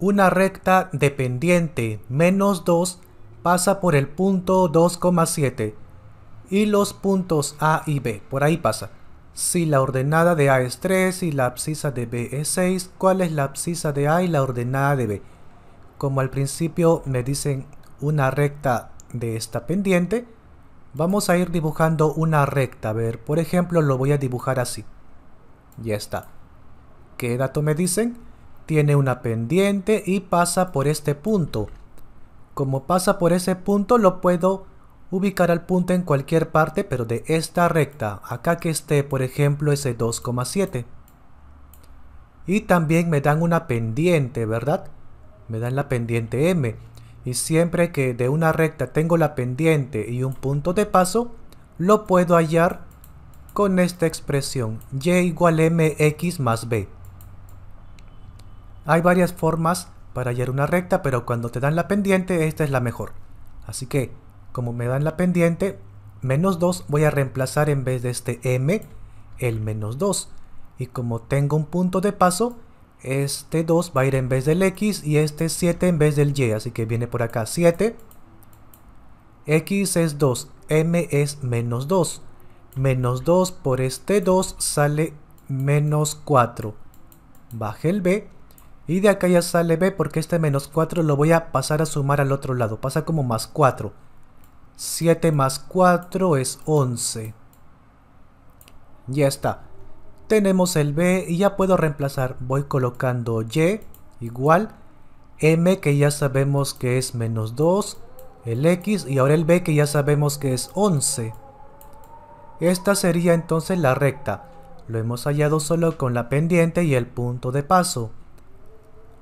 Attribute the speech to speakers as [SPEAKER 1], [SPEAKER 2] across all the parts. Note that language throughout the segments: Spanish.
[SPEAKER 1] Una recta pendiente menos 2 pasa por el punto 2,7 y los puntos A y B, por ahí pasa. Si la ordenada de A es 3 y la abscisa de B es 6, ¿cuál es la abscisa de A y la ordenada de B? Como al principio me dicen una recta de esta pendiente, vamos a ir dibujando una recta. A ver, por ejemplo, lo voy a dibujar así. Ya está. ¿Qué dato me dicen? tiene una pendiente y pasa por este punto. Como pasa por ese punto lo puedo ubicar al punto en cualquier parte pero de esta recta, acá que esté por ejemplo ese 2,7. Y también me dan una pendiente, ¿verdad? Me dan la pendiente M. Y siempre que de una recta tengo la pendiente y un punto de paso, lo puedo hallar con esta expresión y igual mx más b. Hay varias formas para hallar una recta, pero cuando te dan la pendiente, esta es la mejor. Así que, como me dan la pendiente, menos 2 voy a reemplazar en vez de este m, el menos 2. Y como tengo un punto de paso, este 2 va a ir en vez del x y este 7 en vez del y. Así que viene por acá 7. x es 2, m es menos 2. Menos 2 por este 2 sale menos 4. Baje el b y de acá ya sale B porque este menos 4 lo voy a pasar a sumar al otro lado. Pasa como más 4. 7 más 4 es 11. Ya está. Tenemos el B y ya puedo reemplazar. Voy colocando Y igual. M que ya sabemos que es menos 2. El X y ahora el B que ya sabemos que es 11. Esta sería entonces la recta. Lo hemos hallado solo con la pendiente y el punto de paso.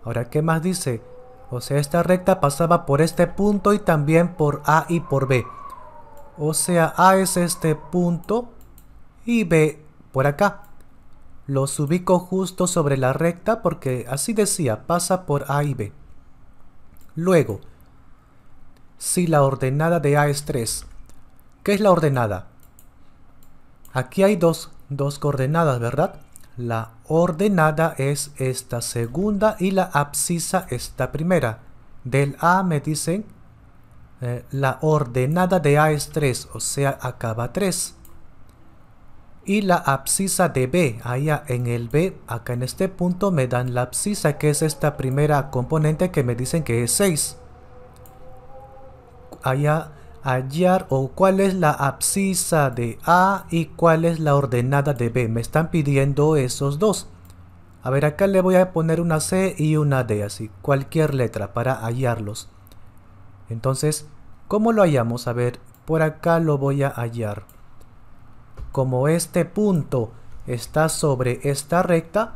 [SPEAKER 1] Ahora, ¿qué más dice? O sea, esta recta pasaba por este punto y también por A y por B. O sea, A es este punto y B por acá. Los ubico justo sobre la recta porque así decía, pasa por A y B. Luego, si la ordenada de A es 3, ¿qué es la ordenada? Aquí hay dos, dos coordenadas, ¿verdad? La ordenada es esta segunda y la abscisa esta primera. Del A me dicen eh, la ordenada de A es 3, o sea, acaba 3. Y la abscisa de B, allá en el B, acá en este punto me dan la abscisa, que es esta primera componente que me dicen que es 6. Allá hallar o cuál es la abscisa de A y cuál es la ordenada de B. Me están pidiendo esos dos. A ver, acá le voy a poner una C y una D, así, cualquier letra para hallarlos. Entonces, ¿cómo lo hallamos? A ver, por acá lo voy a hallar. Como este punto está sobre esta recta,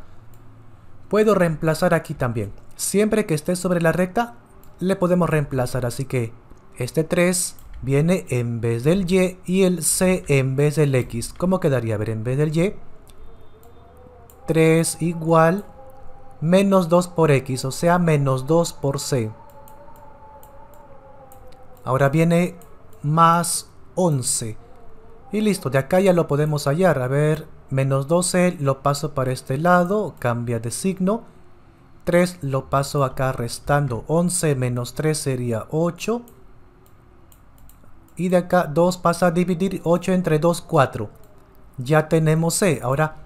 [SPEAKER 1] puedo reemplazar aquí también. Siempre que esté sobre la recta, le podemos reemplazar, así que este 3 viene en vez del Y y el C en vez del X. ¿Cómo quedaría? A ver, en vez del Y, 3 igual menos 2 por X, o sea, menos 2 por C. Ahora viene más 11. Y listo, de acá ya lo podemos hallar. A ver, menos 12 lo paso para este lado, cambia de signo. 3 lo paso acá restando. 11 menos 3 sería 8 y de acá 2 pasa a dividir 8 entre 2, 4. Ya tenemos C. Ahora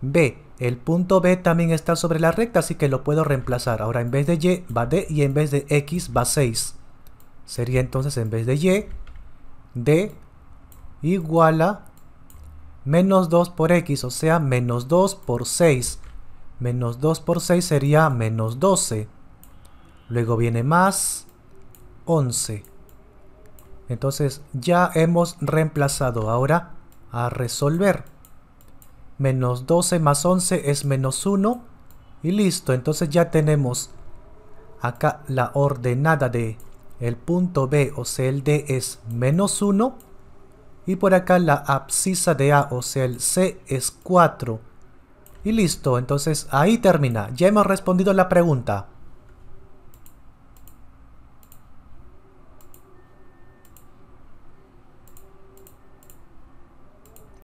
[SPEAKER 1] B. El punto B también está sobre la recta, así que lo puedo reemplazar. Ahora en vez de Y va D y en vez de X va 6. Sería entonces en vez de Y, D igual a menos 2 por X, o sea, menos 2 por 6. Menos 2 por 6 sería menos 12. Luego viene más 11. Entonces ya hemos reemplazado ahora a resolver. Menos 12 más 11 es menos 1. Y listo, entonces ya tenemos acá la ordenada de el punto B, o sea el D es menos 1. Y por acá la abscisa de A, o sea el C es 4. Y listo, entonces ahí termina. Ya hemos respondido la pregunta.